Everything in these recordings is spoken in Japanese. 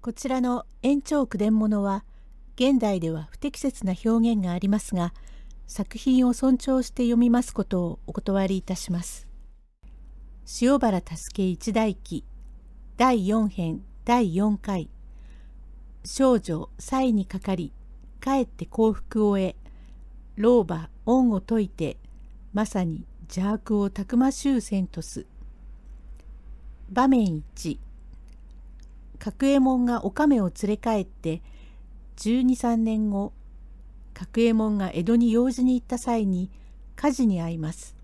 こちらの延長句伝物は現代では不適切な表現がありますが作品を尊重して読みますことをお断りいたします。塩原助一代記第四編第四回少女才にかかり帰って幸福を得老婆恩を解いてまさに邪悪をたくましゅうせんとす場面一角右衛門がおめを連れ帰って123年後角右衛門が江戸に用事に行った際に火事に遭います。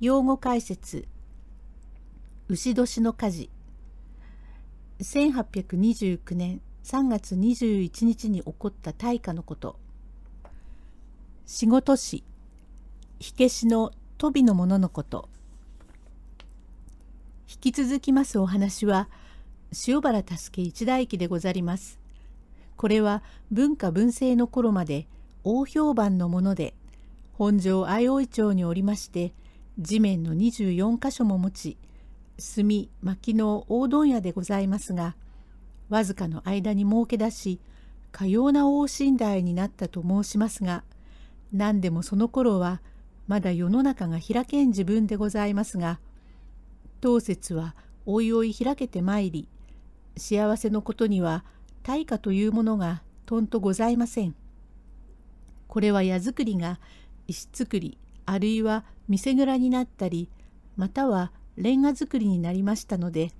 用語解説牛年の火事1829年3月21日に起こった大火のこと仕事し火消しの飛びのもののこと引き続きますお話は「塩原助一大記でござります。これは文化文政の頃まで大評判のもので、本城相生町におりまして、地面の24箇所も持ち、炭、薪の大問屋でございますが、わずかの間に儲け出し、かような大寝台になったと申しますが、何でもその頃は、まだ世の中が開けん自分でございますが、当節はおいおい開けてまいり、幸せのことには対価というものがとんとございません。これは矢作りが石造りあるいは見せ蔵になったりまたはレンガ造りになりましたので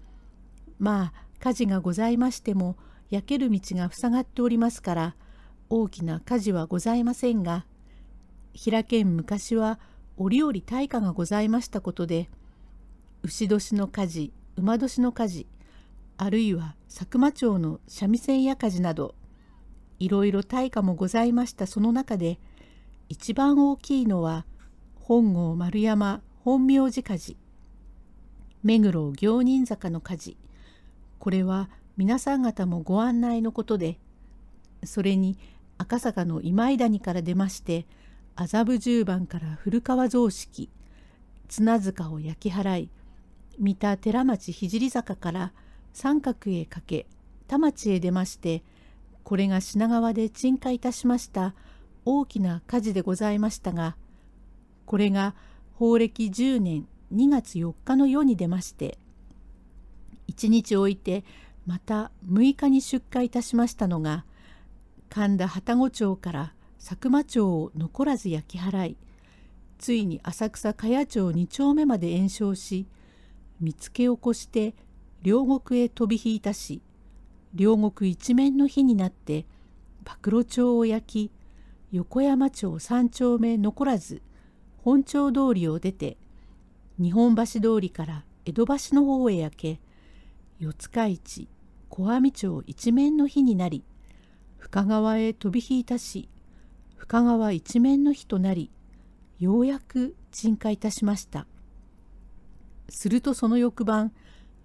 まあ火事がございましても焼ける道が塞がっておりますから大きな火事はございませんが平県昔は折々大火がございましたことで牛年の火事馬年の火事あるいは佐久間町の三味線やかじなどいろいろ大価もございましたその中で一番大きいのは本郷丸山本明寺火事目黒行人坂の火事これは皆さん方もご案内のことでそれに赤坂の今井谷から出まして麻布十番から古川蔵式綱塚を焼き払い三田寺町聖坂から三角へかけ田町へ出ましてこれが品川で鎮火いたしました大きな火事でございましたがこれが法暦10年2月4日の世に出まして1日置いてまた6日に出火いたしましたのが神田旅子町から佐久間町を残らず焼き払いついに浅草茅町2丁目まで延焼し見つけ起こして両国へ飛び引いたし両国一面の火になって馬露町を焼き横山町三丁目残らず本町通りを出て日本橋通りから江戸橋の方へ焼け四日市小網町一面の火になり深川へ飛び引いたし深川一面の火となりようやく鎮火いたしましたするとその翌晩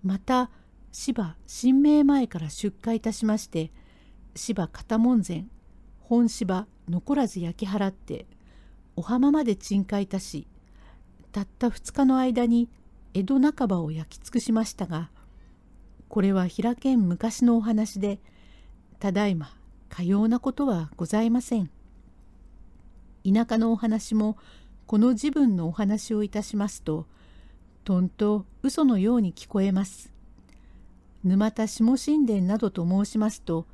また芝神明前から出荷いたしまして芝片門前本芝残らず焼き払ってお浜まで鎮火いたしたった2日の間に江戸半ばを焼き尽くしましたがこれは平賢昔のお話でただいまかようなことはございません。田舎のお話もこの自分のお話をいたしますととんと嘘のように聞こえます。沼田下神殿などと申しますと、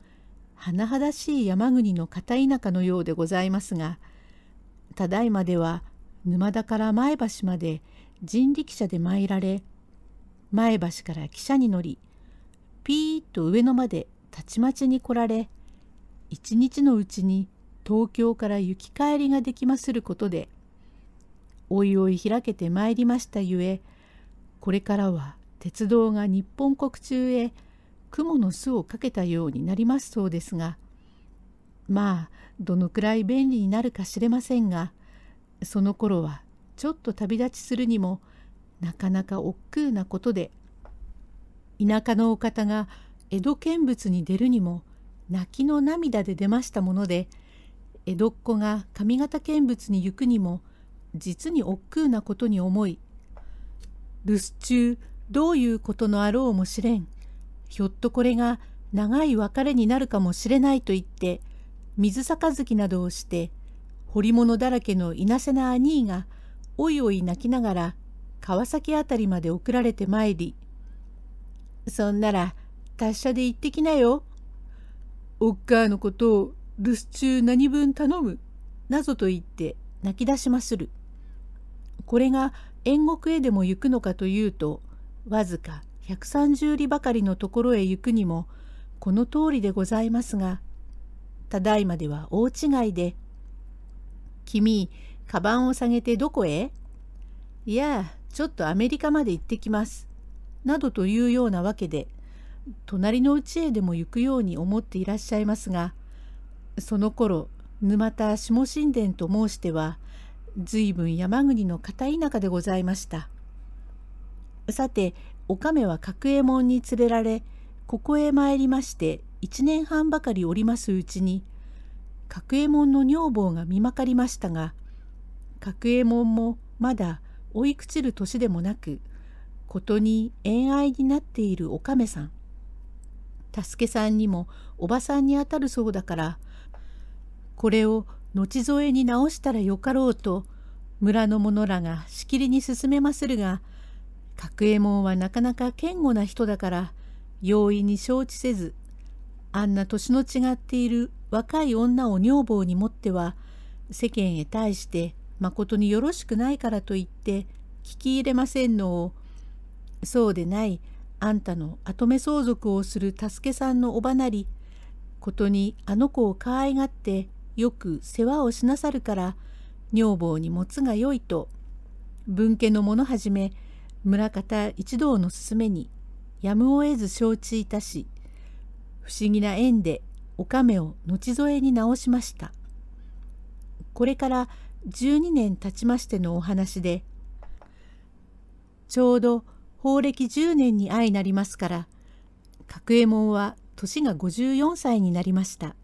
甚だしい山国の片田舎のようでございますが、ただいまでは沼田から前橋まで人力車で参られ、前橋から汽車に乗り、ピーッと上野までたちまちに来られ、一日のうちに東京から行き帰りができますることで、おいおい開けてまいりましたゆえ、これからは鉄道が日本国中へ雲の巣をかけたようになりますそうですがまあどのくらい便利になるか知れませんがその頃はちょっと旅立ちするにもなかなか億劫なことで田舎のお方が江戸見物に出るにも泣きの涙で出ましたもので江戸っ子が上方見物に行くにも実に億劫なことに思い留守中どういうことのあろうもしれんひょっとこれが長い別れになるかもしれないと言って水杯などをして彫り物だらけのいなせな兄がおいおい泣きながら川崎あたりまで送られてまいり「そんなら達者で行ってきなよ」「おっかあのことを留守中何分頼む」なぞと言って泣き出しまする。これが縁国へでも行くのかというとわずか130里ばかりのところへ行くにもこの通りでございますがただいまでは大違いで「君カバンを下げてどこへ?」「いやちょっとアメリカまで行ってきます」などというようなわけで隣の家へでも行くように思っていらっしゃいますがその頃沼田下神殿と申しては「随分山国の片田舎でございました。さて、おかめは角右衛門に連れられ、ここへ参りまして1年半ばかりおりますうちに、角右衛門の女房が見まかりましたが、角右衛門もまだ追いくちる年でもなく、ことに恋愛になっているおかめさん。助けさんにもおばさんにあたるそうだから、これを後添えに直したらよかろうと村の者らがしきりに勧めまするが角右衛門はなかなか堅固な人だから容易に承知せずあんな年の違っている若い女を女房に持っては世間へ対してまことによろしくないからと言って聞き入れませんのをそうでないあんたの跡目相続をする助けさんのおばなりことにあの子を可愛がってよく世話をしなさるから女房にもつがよいと分家の者はじめ村方一同の勧めにやむを得ず承知いたし不思議な縁でお亀を後添えに直しました。これから12年経ちましてのお話でちょうど法暦10年に相なりますから角右衛門は年が54歳になりました。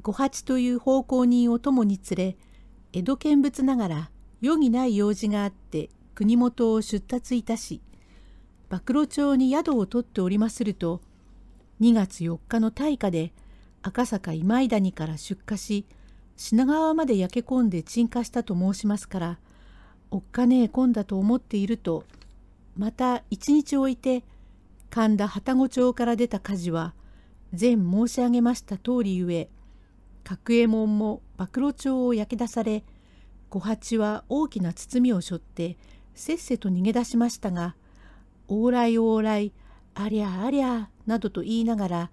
五八という奉公人を共に連れ江戸見物ながら余儀ない用事があって国元を出立いたし曝露町に宿を取っておりますると2月4日の大火で赤坂今井谷から出火し品川まで焼け込んで鎮火したと申しますからおっかねえ込んだと思っているとまた一日置いて神田旅籠町から出た火事は前申し上げました通りゆえ角右衛門も暴露帳を焼き出され小八は大きな包みを背負ってせっせと逃げ出しましたが往来往来ありゃありゃなどと言いながら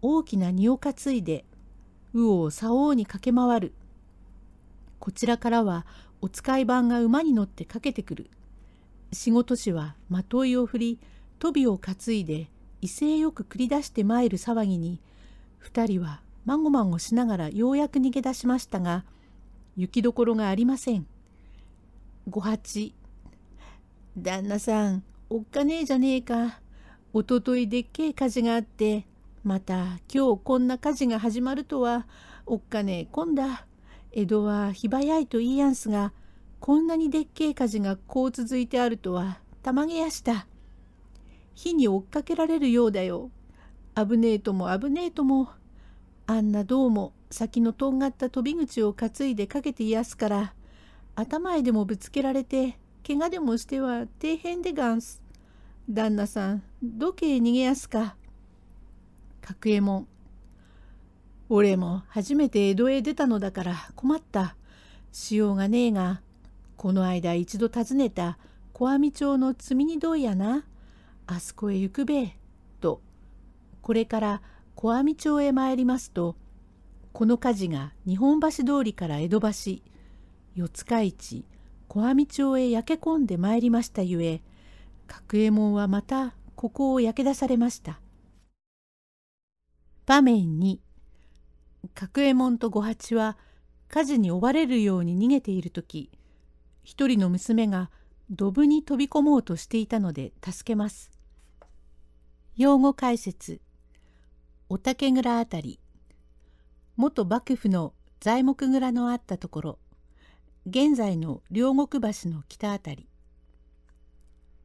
大きな荷を担いで右往左往に駆け回るこちらからはお使い番が馬に乗ってかけてくる仕事師はまといを振り飛びを担いで威勢よく繰り出して参る騒ぎに二人はまごまごしながらようやく逃げ出しましたが雪どころがありません。五八旦那さんおっかねえじゃねえか。おとといでっけえ火事があってまた今日こんな火事が始まるとはおっかねえこんだ。江戸は日早いと言いやんすがこんなにでっけえ火事がこう続いてあるとはたまげやした。火に追っかけられるようだよ。危ねえとも危ねえとも。あんなどうも先のとんがった飛び口を担いでかけていやすから頭へでもぶつけられて怪我でもしては底辺でがんす。旦那さんどけへ逃げやすか。角右衛門俺も初めて江戸へ出たのだから困った。しようがねえがこの間一度訪ねた小網町の積みにどうやな。あそこへ行くべえ」とこれから小網町へ参りますとこの火事が日本橋通りから江戸橋四日市小網町へ焼け込んでまいりましたゆえ角右衛門はまたここを焼け出されました場面に角右衛門と五八は火事に追われるように逃げている時一人の娘がドブに飛び込もうとしていたので助けます。用語解説御嶽蔵あたり元幕府の材木蔵のあったところ現在の両国橋の北あたり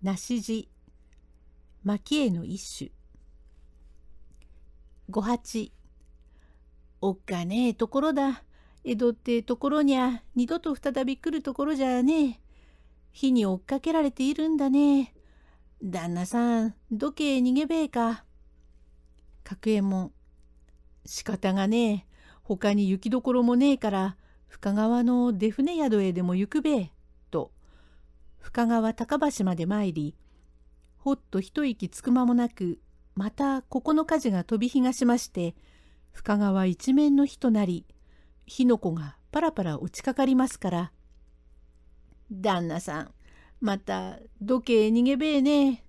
梨地蒔絵の一種五八おっかねえところだ江戸ってところにゃ二度と再び来るところじゃねえ火に追っかけられているんだね旦那さん家へ逃げべえか角右衛門仕方がねえ他に行きどころもねえから深川の出船宿へでも行くべえ」と深川高橋まで参りほっと一息つく間もなくまたここの火事が飛び火がしまして深川一面の火となり火の粉がパラパラ落ちかかりますから「旦那さんまた土計逃げべえね」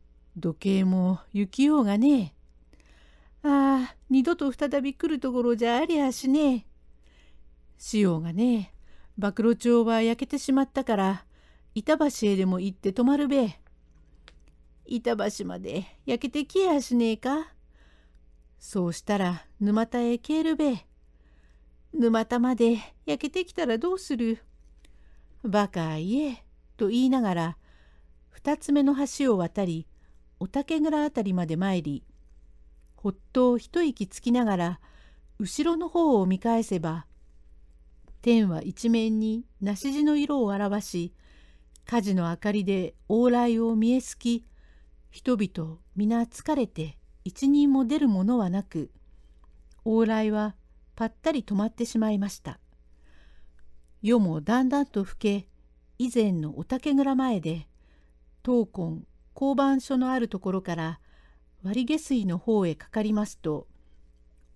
「時計も行きようがねえ」ああ二度と再び来るところじゃありゃしねえ。潮がね暴露町は焼けてしまったから板橋へでも行って泊まるべ。板橋まで焼けてきやしねえか。そうしたら沼田へ消えるべ。沼田まで焼けてきたらどうするバカ言え」と言いながら2つ目の橋を渡りお竹蔵辺りまで参りほっと一息つきながら後ろの方を見返せば天は一面に梨地の色を表し火事の明かりで往来を見えすき人々皆疲れて一人も出るものはなく往来はぱったり止まってしまいました夜もだんだんと更け以前のお竹蔵前で闘魂交番所のあるところから割下水の方へかかりますと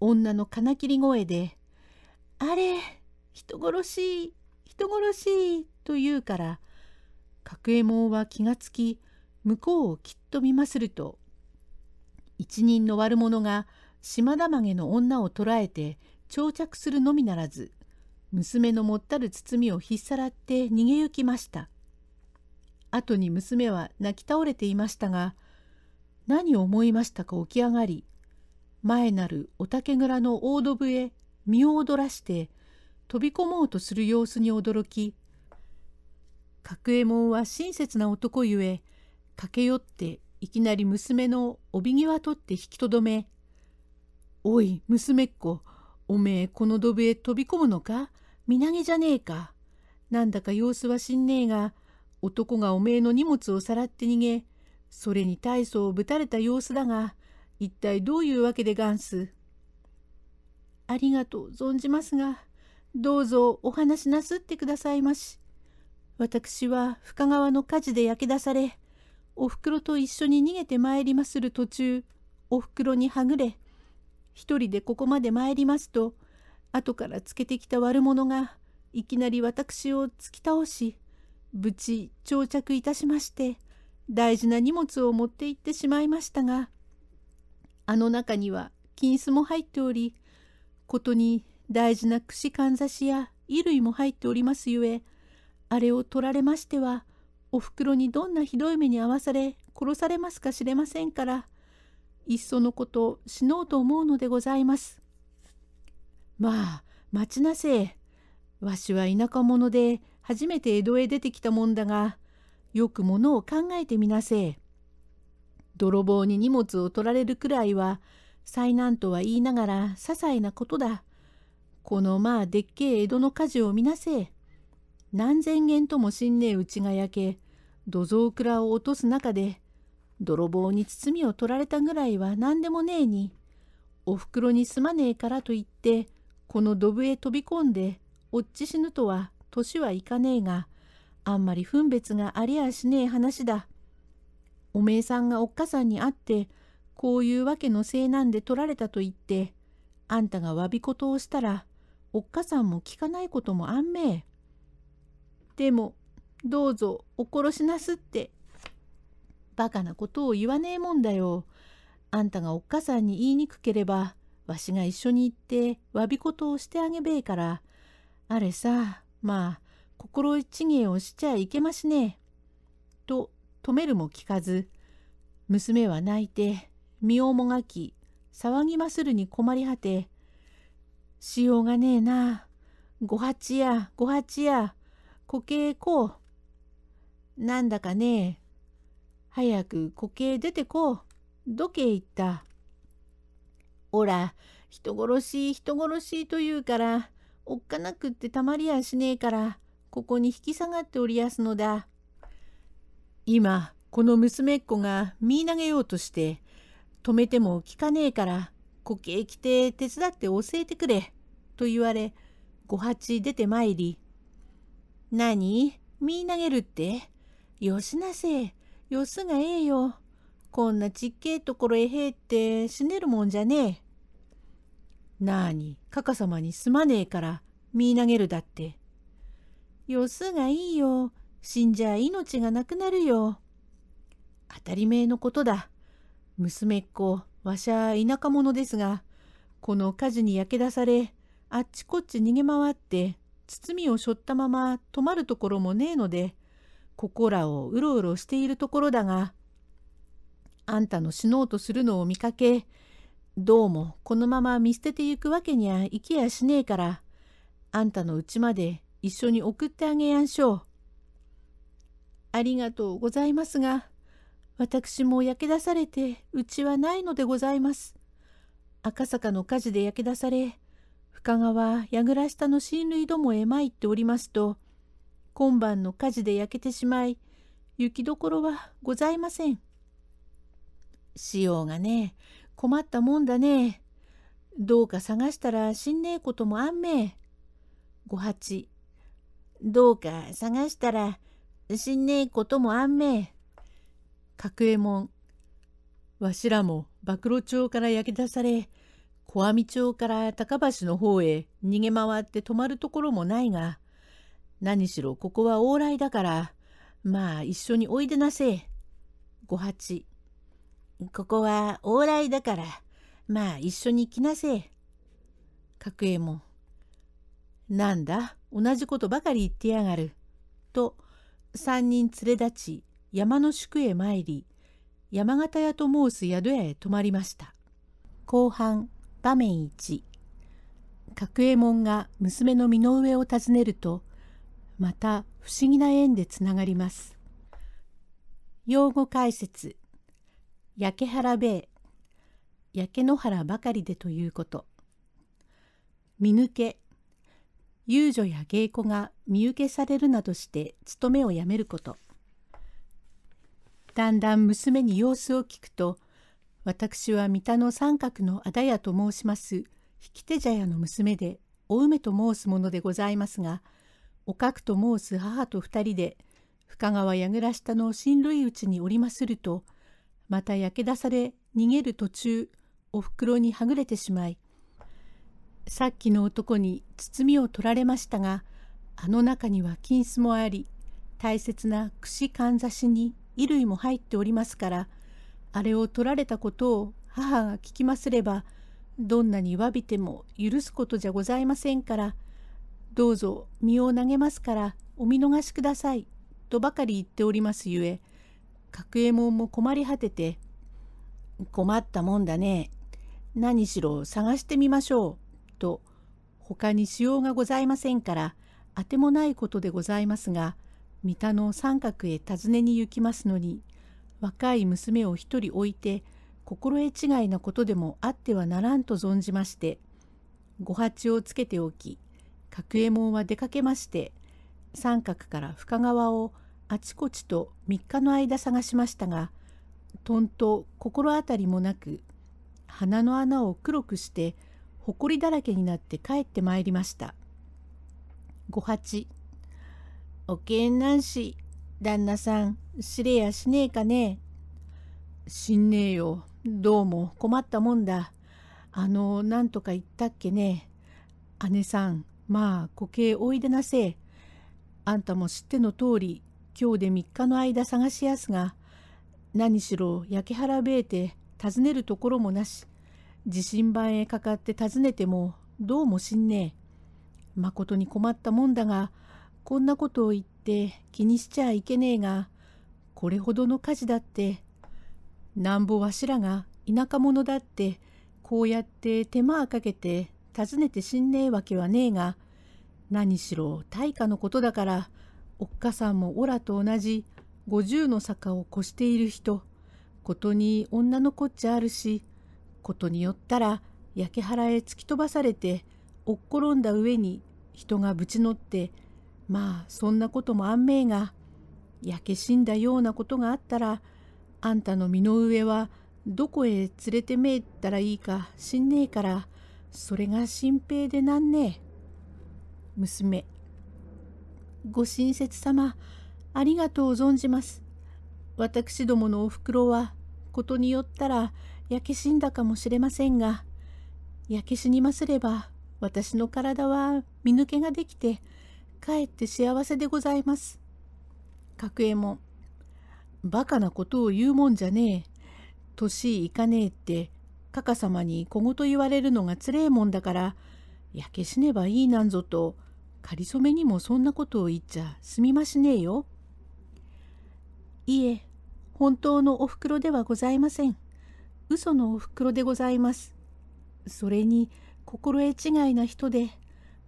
女の金切り声で「あれ人殺し人殺し」と言うから角右衛門は気がつき向こうをきっと見ますると一人の悪者が島田曲げの女を捕らえて長着するのみならず娘のもったる包みをひっさらって逃げ行きました。後に娘は泣き倒れていましたが何を思いましたか起き上がり前なるお竹蔵の大土ブへ身を躍らして飛び込もうとする様子に驚き角右衛門は親切な男ゆえ駆け寄っていきなり娘の帯際取って引きとどめ「おい娘っ子おめえこのドブへ飛び込むのか身投げじゃねえかなんだか様子はしんねえが男がおめえの荷物をさらって逃げそれに大層ぶたれた様子だが一体どういうわけでガンスありがとう存じますがどうぞお話しなすってくださいまし私は深川の火事で焼け出されおふくろと一緒に逃げてまいりまする途中おふくろにはぐれ一人でここまで参りますと後からつけてきた悪者がいきなり私を突き倒し無事到着いたしまして大事な荷物を持って行ってしまいましたがあの中には金子も入っておりことに大事な串かんざしや衣類も入っておりますゆえあれを取られましてはおふくろにどんなひどい目に遭わされ殺されますか知れませんからいっそのこと死のうと思うのでございます。まあ待ちなせえ。わしは田舎者で初めて江戸へ出てきたもんだがよくものを考えてみなせえ。泥棒に荷物を取られるくらいは災難とは言いながら些細なことだ。このまあでっけえ江戸の火事を見なせえ。何千元ともしんねえうちが焼け、土蔵蔵を落とす中で、泥棒に包みを取られたぐらいは何でもねえに、おふくろにすまねえからと言って、この土ブへ飛び込んで、おっち死ぬとは年はいかねえが、あんまり分別がありゃしねえ話だ。おめえさんがおっかさんに会って、こういうわけのせいなんで取られたと言って、あんたがわびことをしたら、おっかさんも聞かないこともあんめえ。でも、どうぞお殺しなすって。バカなことを言わねえもんだよ。あんたがおっかさんに言いにくければ、わしが一緒に行ってわびことをしてあげべえから。あれさ、まあ、心一芸をしちゃいけましねえ。と止めるも聞かず娘は泣いて身をもがき騒ぎまするに困り果て「しようがねえなご八やご八や固形こう」なんだかねえ早く固形出てこうどけ行った。おら人殺し人殺しと言うからおっかなくってたまりやしねえからここに引き下がっておりやすのだ。今、この娘っ子が見投げようとして、止めても聞かねえから、こけへ来て手伝って教えてくれ、と言われ、五八出てまいり、何見投げるってよしなせ、よすがええよ。こんなちっけえところへへって死ねるもんじゃねえ。なあに、かかさまにすまねえから、見投げるだって。よすがいいよ。死んじゃ命がなくなるよ。当たり前のことだ。娘っ子、わしゃ田舎者ですが、この火事に焼け出され、あっちこっち逃げ回って、包みを背負ったまま止まるところもねえので、ここらをうろうろしているところだが、あんたの死のうとするのを見かけ、どうもこのまま見捨ててゆくわけにはいきやしねえから、あんたのうちまで一緒に送ってあげやんしょう。ありがとうございますが、私も焼け出されてうちはないのでございます。赤坂の火事で焼け出され、深川矢倉下の親類どもへ参っておりますと、今晩の火事で焼けてしまい、雪どころはございません。しようがね、困ったもんだね。どうか探したらしんねえこともあんめえ。ご八、どうか探したら死んねえこともあんめえ。角右衛門わしらも暴露町から焼け出され小網町から高橋の方へ逃げ回って泊まるところもないが何しろここは往来だからまあ一緒においでなせえ。五八ここは往来だからまあ一緒に来なせえ。角右衛門なんだ同じことばかり言ってやがる」と3人連れ立ち山の宿へ参り山形屋と申す宿屋へ泊まりました後半場面1角右衛門が娘の身の上を訪ねるとまた不思議な縁でつながります用語解説「焼け原え焼け野原ばかりで」ということ「見抜け」遊女や芸妓が見受けされるなどして勤めをやめることだんだん娘に様子を聞くと私は三田の三角のあだやと申します引き手茶屋の娘でお梅と申すものでございますがおかくと申す母と二人で深川櫓下の親類内におりまするとまた焼け出され逃げる途中お袋にはぐれてしまいさっきの男に包みを取られましたが、あの中には金子もあり、大切な串かんざしに衣類も入っておりますから、あれを取られたことを母が聞きますれば、どんなに詫びても許すことじゃございませんから、どうぞ身を投げますからお見逃しください、とばかり言っておりますゆえ、角右衛門も困り果てて、困ったもんだね。何しろ探してみましょう。と他にしようがございませんからあてもないことでございますが三田の三角へ訪ねに行きますのに若い娘を一人置いて心得違いなことでもあってはならんと存じまして御八をつけておき角右衛門は出かけまして三角から深川をあちこちと3日の間探しましたがとんと心当たりもなく鼻の穴を黒くしてほこりだらけになって帰ってまいりました。五八おけんなんし、旦那さん、しれやしねえかねえ。しんねえよ。どうも困ったもんだ。あの、なんとか言ったっけね。姉さん、まあ、け形おいでなせえ。あんたも知っての通り、今日で3日の間探しやすが、何しろ焼け払べえて、尋ねるところもなし、地震盤へかかって尋ねてもどうもしんねえ。まことに困ったもんだが、こんなことを言って気にしちゃいけねえが、これほどの火事だって、なんぼわしらが田舎者だって、こうやって手間かけて訪ねて死んねえわけはねえが、何しろ大火のことだから、おっかさんもおらと同じ五十の坂を越している人、ことに女のこっちゃあるし、ことによったら焼け腹へ突き飛ばされて落っこんだ上に人がぶち乗ってまあそんなこともあんめえが焼け死んだようなことがあったらあんたの身の上はどこへ連れてめえったらいいか死んねえからそれが心配でなんねえ。娘ご親切様ありがとう存じます。私どものおふくろはことによったら焼け死んだかもしれませんが、焼け死にますれば、私の体は見抜けができて、かえって幸せでございます。角右衛門、バカなことを言うもんじゃねえ。年いかねえって、かかさまに小言言われるのがつれえもんだから、焼け死ねばいいなんぞと、かりそめにもそんなことを言っちゃすみましねえよ。いえ、本当のお袋ではございません。嘘のおふくろでございます。それに心得違いな人で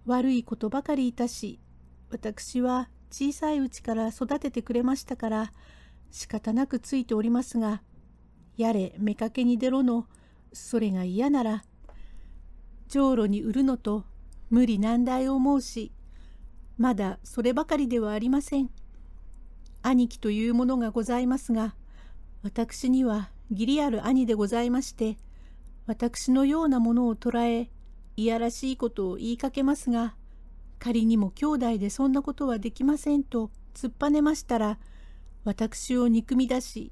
悪いことばかりいたし私は小さいうちから育ててくれましたから仕方なくついておりますがやれかけに出ろのそれが嫌なら上路に売るのと無理難題を思うしまだそればかりではありません兄貴というものがございますが私には義理ある兄でございまして、私のようなものを捉え、いやらしいことを言いかけますが、仮にも兄弟でそんなことはできませんと突っぱねましたら、私を憎み出し、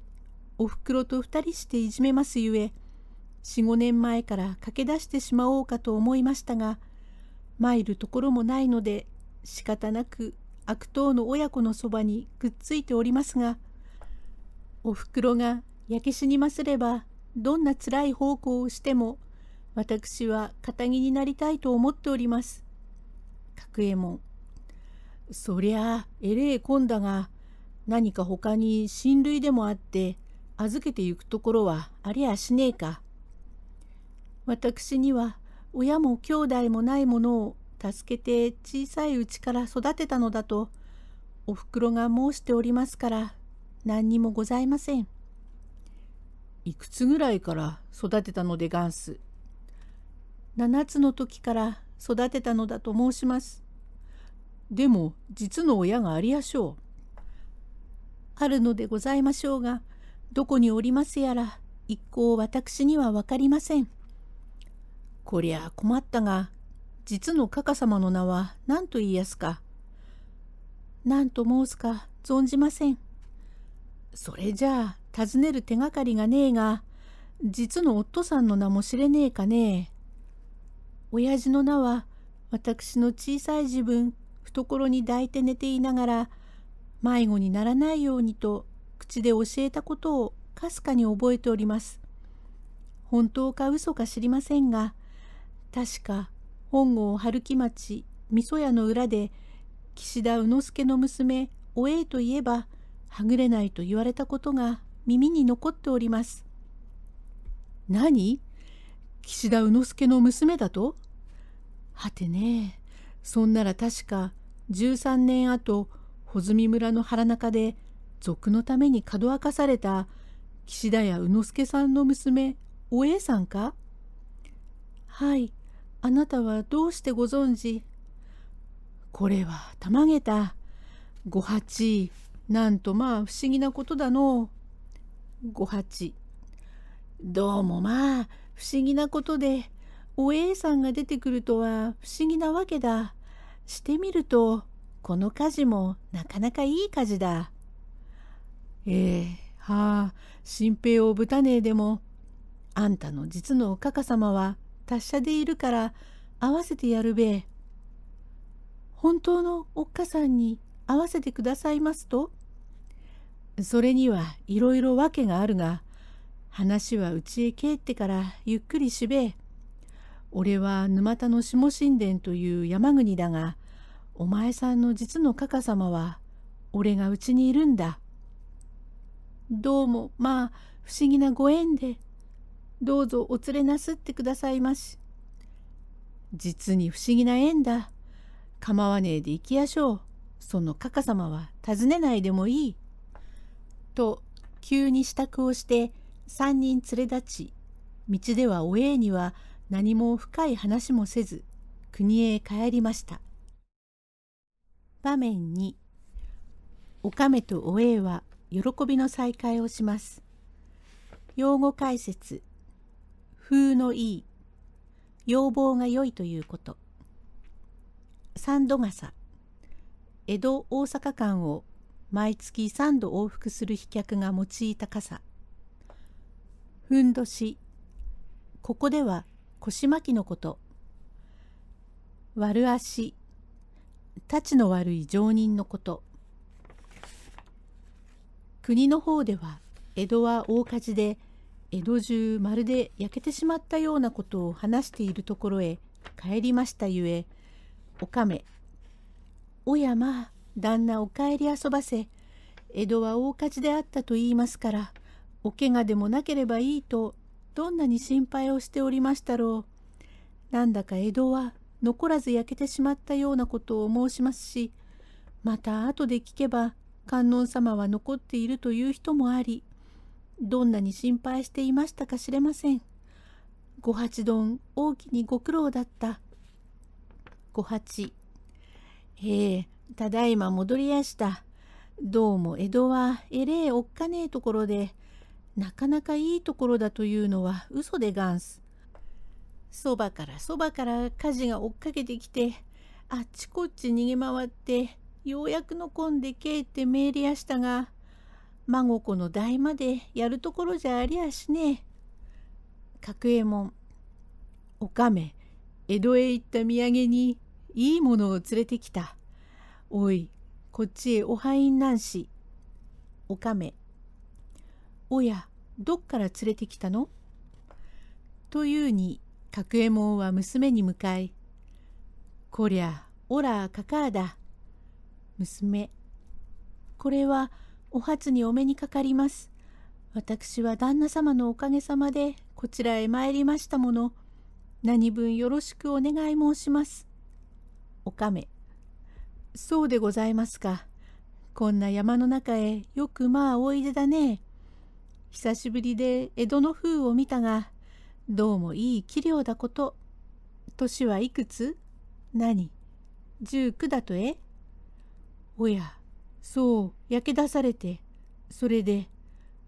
おふくろと二人していじめますゆえ、四五年前から駆け出してしまおうかと思いましたが、参るところもないので、仕方なく悪党の親子のそばにくっついておりますが、おふくろが焼け死にますればどんなつらい奉公をしても私は堅気になりたいと思っております。角右衛門そりゃあえれえこんだが何か他に親類でもあって預けてゆくところはありゃしねえか。私には親も兄弟もないものを助けて小さいうちから育てたのだとおふくろが申しておりますから何にもございません。いくつぐらいから育てたのでがんす。7つの時から育てたのだと申します。でも実の親がありやしょう。あるのでございましょうが、どこにおりますやら一向私には分かりません。こりゃ困ったが、実のかか様の名は何と言いやすか。何と申すか存じません。それじゃあ尋ねる手がかりがねえが、実の夫さんの名も知れねえかねえ。親父の名は、私の小さい自分、懐に抱いて寝ていながら、迷子にならないようにと、口で教えたことをかすかに覚えております。本当か嘘か知りませんが、確か本郷春木町味噌屋の裏で岸田宇之助の娘おえいといえばはぐれないと言われたことが耳に残っております。何岸田宇之助の娘だとはてねそんなら確か13年後穂積村の原中で賊のために門明かされた岸田屋宇之助さんの娘おえいさんかはいあなたはどうしてご存知これはたまげた。ご八なんとまあ不思議なことだの五八どうもまあ不思議なことでお A さんが出てくるとは不思議なわけだ。してみるとこの家事もなかなかいい家事だ。ええはあ新兵をぶたねえでもあんたの実のおかか様は達者でいるから合わせてやるべ本当のおっかさんに会わせてくださいますとそれにはいろいろ訳があるが、話はうちへ帰ってからゆっくりしべえ。俺は沼田の下神殿という山国だが、お前さんの実のかか様は、俺がうちにいるんだ。どうも、まあ、不思議なご縁で、どうぞお連れなすってくださいまし。実に不思議な縁だ。構わねえで行きやしょう。そのかか様は尋ねないでもいい。と急に支度をして3人連れ立ち道ではおえいには何も深い話もせず国へ帰りました場面2おかめとおえいは喜びの再会をします用語解説風のいい要望が良いということ三度傘江戸大阪間を毎月3度往復する飛脚が用いた傘ふんどしここでは腰巻きのこと悪足たちの悪い常人のこと国の方では江戸は大火事で江戸中まるで焼けてしまったようなことを話しているところへ帰りましたゆえおかめおやまあ旦那を帰り遊ばせ江戸は大火事であったと言いますからお怪我でもなければいいとどんなに心配をしておりましたろうなんだか江戸は残らず焼けてしまったようなことを申しますしまた後で聞けば観音様は残っているという人もありどんなに心配していましたか知れません五八丼大きにご苦労だった五八ええただいま戻りやした。どうも江戸はえれえおっかねえところで、なかなかいいところだというのは嘘でがんす。そばからそばから火事が追っかけてきて、あっちこっち逃げ回って、ようやくのこんでけえって命令やしたが、孫子の代までやるところじゃありゃしねえ。角右衛門、おかめ、江戸へ行った土産にいいものを連れてきた。おい、こっちへおはいんなんし。おかめ。おや、どっから連れてきたのというに、角右衛門は娘に向かい、こりゃ、おら、かかあだ。娘、これは、お初にお目にかかります。私は旦那様のおかげさまで、こちらへ参りましたもの。何分よろしくお願い申します。おかめ。そうでございますか。こんな山の中へよくまあおいでだね。久しぶりで江戸の風を見たが、どうもいい器量だこと。年はいくつ何十九だとえおや、そう、焼け出されて。それで、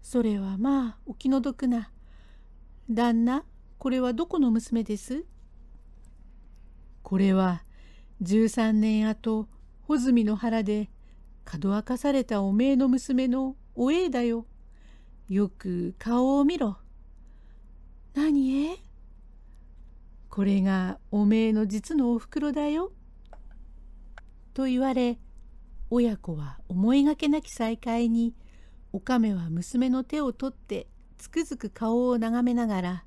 それはまあ、お気の毒な。旦那、これはどこの娘ですこれは、十三年後、穂積の腹で、かどわかされたおめえの娘のおえいだよ。よく顔を見ろ。何えこれがおめえの実のおふくろだよ。と言われ、親子は思いがけなき再会に、おかめは娘の手を取ってつくづく顔を眺めながら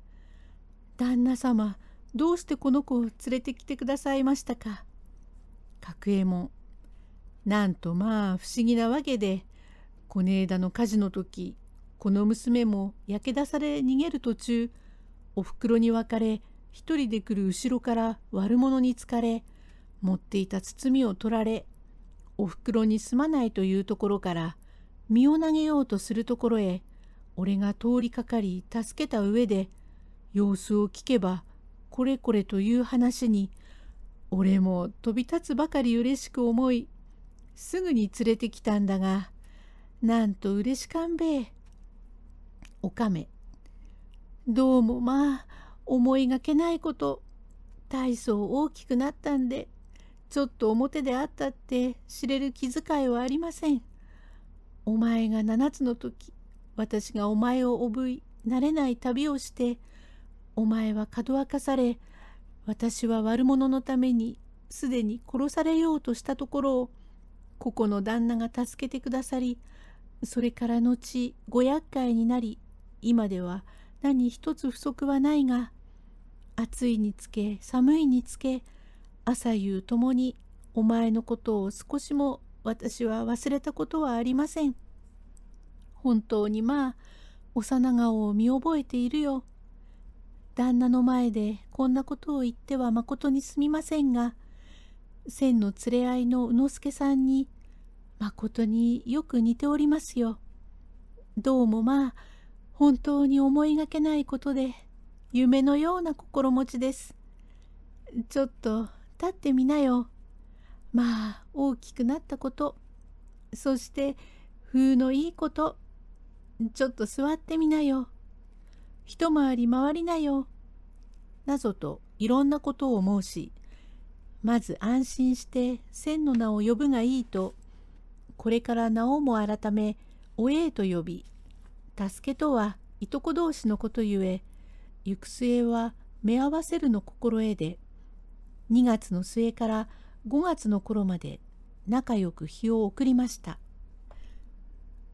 「旦那様どうしてこの子を連れてきてくださいましたか?」角右衛門なんとまあ不思議なわけでこねえだの火事の時この娘も焼け出され逃げる途中おふくろに別れ一人で来る後ろから悪者に疲れ持っていた包みを取られおふくろにすまないというところから身を投げようとするところへ俺が通りかかり助けた上で様子を聞けばこれこれという話に俺も飛び立つばかりうれしく思いすぐに連れてきたんだがなんとうれしかんべえ。おかめどうもまあ思いがけないこと大層大きくなったんでちょっと表であったって知れる気遣いはありません。お前が7つの時私がお前をおぶい慣れない旅をしてお前はかどわかされ私は悪者のためにすでに殺されようとしたところをここの旦那が助けてくださりそれから後ご厄介になり今では何一つ不足はないが暑いにつけ寒いにつけ朝夕ともにお前のことを少しも私は忘れたことはありません。本当にまあ幼顔を見覚えているよ。旦那の前でこんなことを言っては誠にすみませんが千の連れ合いの宇之助さんにまことによく似ておりますよ。どうもまあ本当に思いがけないことで夢のような心持ちです。ちょっと立ってみなよ。まあ大きくなったことそして風のいいことちょっと座ってみなよ。一回り回りなよ。なぞといろんなことを思うしまず安心して千の名を呼ぶがいいと、これから名をも改め、おえいと呼び、助けとはいとこ同士のことゆえ、行く末は目合わせるの心得で、2月の末から5月の頃まで仲良く日を送りました。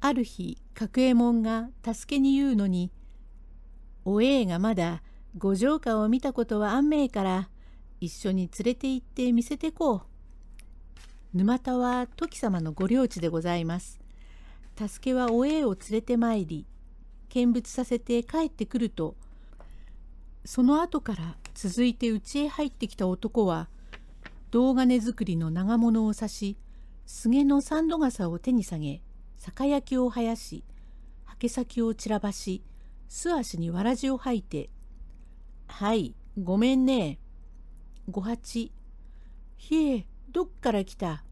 ある日、角右衛門が助けに言うのに、おえいがまだ五条家を見たことは安明から、一緒に連れて行って見せてこう。沼田は時様のご領地でございます。助けはお栄を連れて参り、見物させて帰ってくると、その後から続いて家へ入ってきた男は、銅金作りの長物を刺し、菅の三度傘を手に下げ、酒焼きを生やし、刷毛先を散らばし、素足にわらじを吐いて、はい、ごめんね。五八。ひえ、どっから来た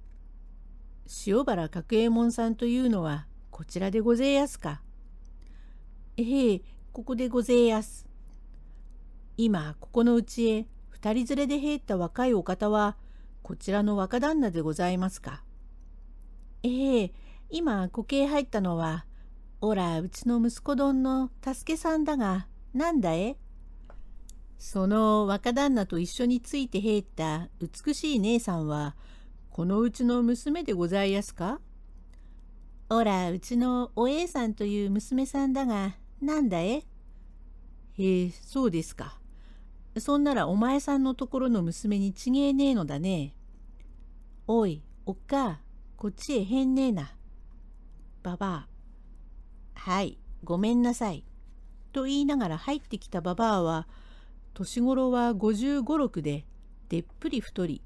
塩原角右衛門さんというのはこちらでごぜえやすか。ええ、ここでごぜえやす。今、ここのうちへ二人連れで入った若いお方は、こちらの若旦那でございますか。ええ、今、固形入ったのは、おら、うちの息子どんの助けさんだが、なんだえその若旦那と一緒について入った美しい姉さんは、このうちの娘でございやすかおら、うちのおえいさんという娘さんだが、なんだえへえ、そうですか。そんならお前さんのところの娘にちげえねえのだね。おい、おっか、こっちへへんねえな。ばばあ。はい、ごめんなさい。と言いながら入ってきたばばあは、年頃は55、6で、でっぷり太り、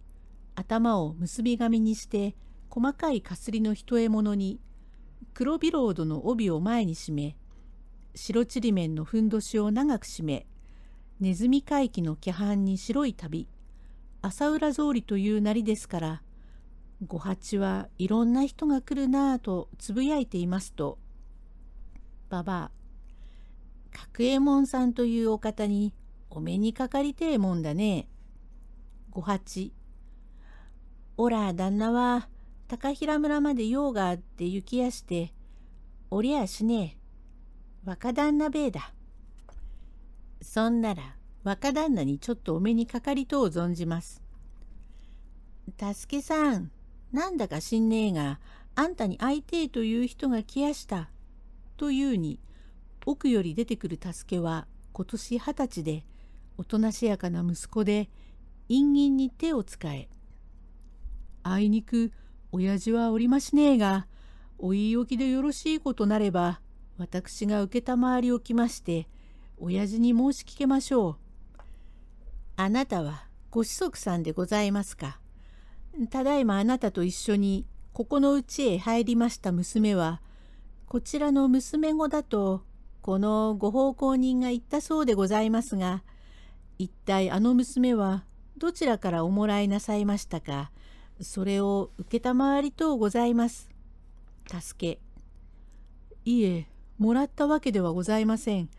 頭を結び髪にして、細かいかすりの一も物に、黒ビロードの帯を前に締め、白ちりめんのふんどしを長く締め、ネズミ回帰の規範に白い旅、朝浦草履というなりですから、五八はいろんな人が来るなぁとつぶやいていますと、ばばあ、角右衛門さんというお方にお目にかかりてえもんだね。五八。おら、旦那は、高平村まで用があって行きやして、おりゃしねえ。若旦那べえだ。そんなら、若旦那にちょっとお目にかかりとう存じます。たすけさん、なんだかしんねえが、あんたに会いてえという人が来やした。というに、奥より出てくるたすけは、今年二十歳で、おとなしやかな息子で陰銀に手を使えあいにく親父はおりましねえがお言い置きでよろしいことなれば私が承りをきまして親父に申し聞けましょう。あなたはご子息さんでございますか。ただいまあなたと一緒にここのうちへ入りました娘はこちらの娘子だとこのご奉公人が言ったそうでございますが一体あの娘はどちらからおもらいなさいましたかそれを受けたわりとうございます。助けいえもらったわけではございません。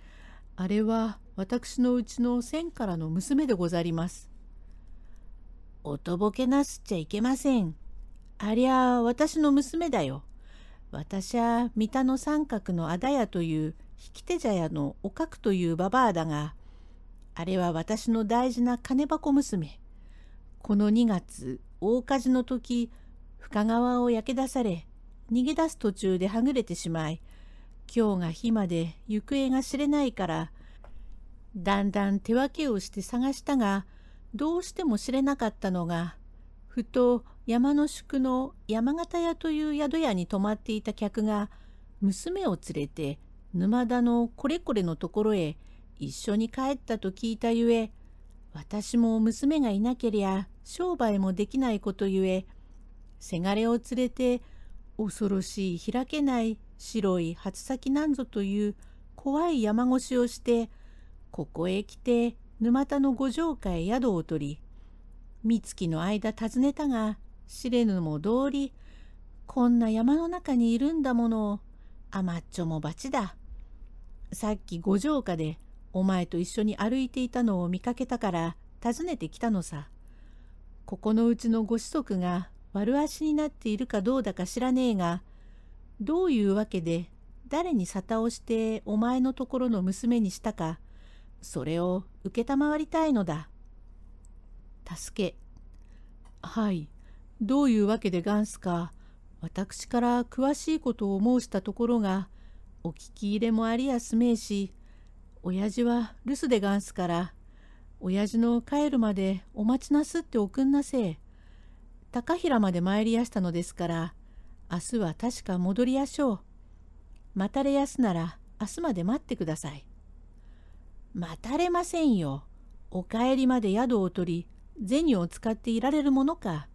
あれは私のうちの千からの娘でござります。おとぼけなすっちゃいけません。ありゃ私の娘だよ。私は三田の三角のあだやという引き手茶屋のおかくというばばあだがあれは私の大事な金箱娘。この2月、大火事の時、深川を焼け出され、逃げ出す途中ではぐれてしまい、今日が日まで行方が知れないから、だんだん手分けをして探したが、どうしても知れなかったのが、ふと山の宿の山形屋という宿屋に泊まっていた客が、娘を連れて沼田のこれこれのところへ一緒に帰ったと聞いたゆえ、私も娘がいなけりゃ商売もできないことゆえ、せがれを連れて恐ろしい開けない白い初先なんぞという怖い山越しをして、ここへ来て沼田の五条下へ宿を取り、三月の間訪ねたが、知れぬも通り、こんな山の中にいるんだものを、甘っちょもバチだ。さっき五条下でお前と一緒に歩いていたのを見かけたから訪ねてきたのさ。ここのうちのご子息が悪足になっているかどうだか知らねえが、どういうわけで誰に沙汰をしてお前のところの娘にしたか、それを承りたいのだ。助け。はい。どういうわけでガンスか、私から詳しいことを申したところが、お聞き入れもありやすめえし、親父は留守でがんすから、親父の帰るまでお待ちなすっておくんなせえ。高平まで参りやしたのですから、明日は確か戻りやしょう。待たれやすなら明日まで待ってください。待たれませんよ。お帰りまで宿を取り、銭を使っていられるものか。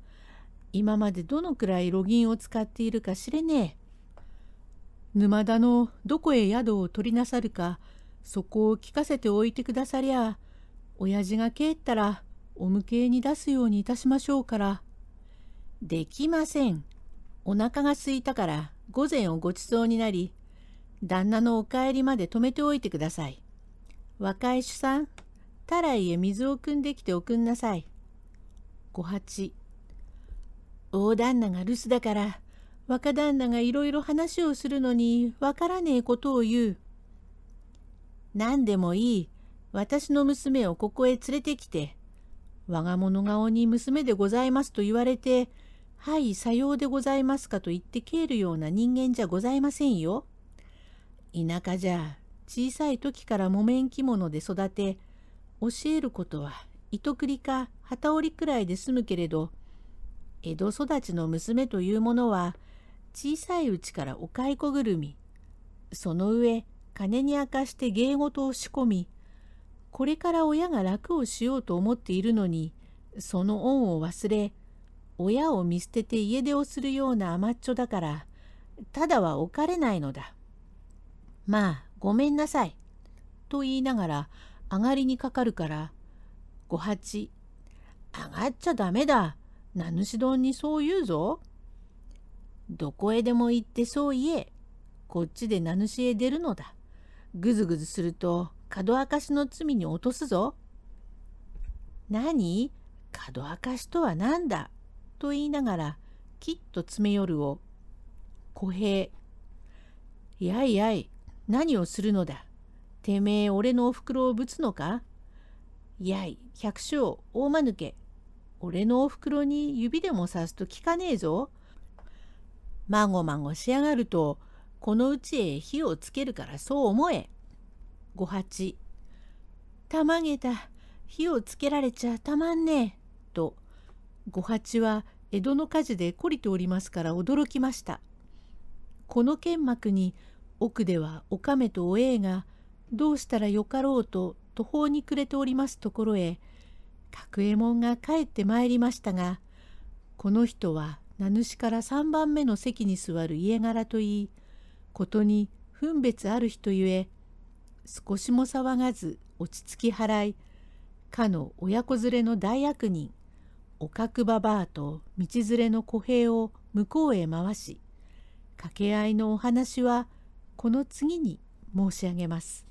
今までどのくらいロギンを使っているか知れねえ。沼田のどこへ宿を取りなさるか、そこを聞かせておいてくださりゃ親父が帰ったらお向けに出すようにいたしましょうから。できません。お腹がすいたから午前をごちそうになり、旦那のお帰りまで止めておいてください。若い主さん、たらいへ水を汲んできておくんなさい。五八。大旦那が留守だから、若旦那がいろいろ話をするのにわからねえことを言う。何でもいい。私の娘をここへ連れてきて。我が物顔に娘でございますと言われて、はい、さようでございますかと言って消えるような人間じゃございませんよ。田舎じゃ、小さい時から木綿着物で育て、教えることは糸繰りか旗織りくらいで済むけれど、江戸育ちの娘というものは、小さいうちからお蚕ぐるみ、その上、金に明かして芸事を仕込み、これから親が楽をしようと思っているのに、その恩を忘れ、親を見捨てて家出をするような甘っちょだから、ただは置かれないのだ。まあ、ごめんなさい。と言いながら、上がりにかかるから、5八、上がっちゃダメだ。名主丼にそう言うぞ。どこへでも行ってそう言え。こっちで名主へ出るのだ。ぐずぐずすると角明かしの罪に落とすぞ。何角明かしとは何だと言いながらきっと詰め寄るを。小平。やいやい、何をするのだ。てめえ、俺のお袋をぶつのかやい、百姓、大間抜け。俺のお袋に指でもさすと効かねえぞ。まごまごしやがると、このうちへ火をつけるからそう思え。五八。たまげた。火をつけられちゃたまんねえ。と、五八は江戸の火事で懲りておりますから驚きました。この剣幕に奥ではおかめとおえいがどうしたらよかろうと途方に暮れておりますところへ角右衛門が帰ってまいりましたがこの人は名主から3番目の席に座る家柄といいことに分別ある人ゆえ少しも騒がず落ち着き払いかの親子連れの大悪人おかくばばあと道連れの小兵を向こうへ回し掛け合いのお話はこの次に申し上げます。